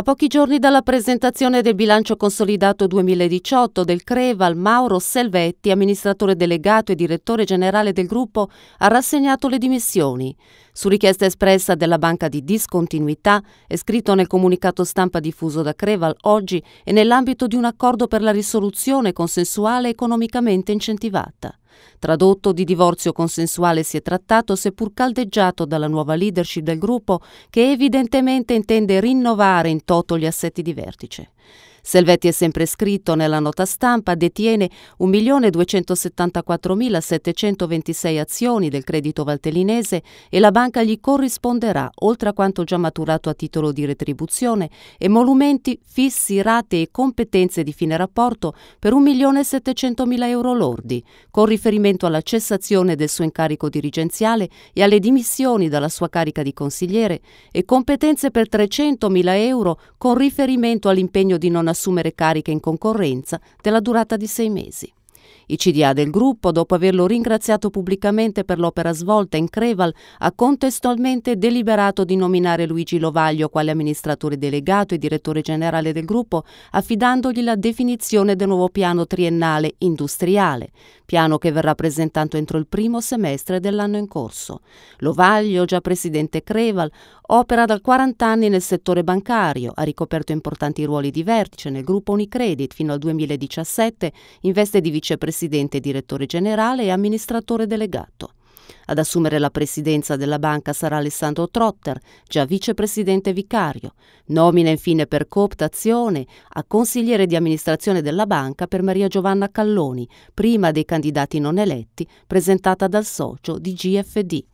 A pochi giorni dalla presentazione del bilancio consolidato 2018 del Creval, Mauro Selvetti, amministratore delegato e direttore generale del gruppo, ha rassegnato le dimissioni su richiesta espressa della banca di discontinuità, è scritto nel comunicato stampa diffuso da Creval oggi e nell'ambito di un accordo per la risoluzione consensuale economicamente incentivata. Tradotto di divorzio consensuale si è trattato, seppur caldeggiato dalla nuova leadership del gruppo, che evidentemente intende rinnovare in toto gli assetti di vertice. Selvetti è sempre scritto nella nota stampa, detiene 1.274.726 azioni del credito valtellinese e la banca gli corrisponderà, oltre a quanto già maturato a titolo di retribuzione, emolumenti, fissi, rate e competenze di fine rapporto per 1.700.000 euro lordi, con riferimento alla cessazione del suo incarico dirigenziale e alle dimissioni dalla sua carica di consigliere e competenze per 300.000 euro con riferimento all'impegno di non assumere cariche in concorrenza della durata di sei mesi. I CDA del gruppo, dopo averlo ringraziato pubblicamente per l'opera svolta in Creval, ha contestualmente deliberato di nominare Luigi Lovaglio quale amministratore delegato e direttore generale del gruppo, affidandogli la definizione del nuovo piano triennale industriale, piano che verrà presentato entro il primo semestre dell'anno in corso. Lovaglio, già presidente Creval, opera da 40 anni nel settore bancario, ha ricoperto importanti ruoli di vertice nel gruppo Unicredit fino al 2017, in veste di vicepresidente presidente direttore generale e amministratore delegato. Ad assumere la presidenza della banca sarà Alessandro Trotter, già vicepresidente vicario. Nomina infine per cooptazione a consigliere di amministrazione della banca per Maria Giovanna Calloni, prima dei candidati non eletti, presentata dal socio di GFD.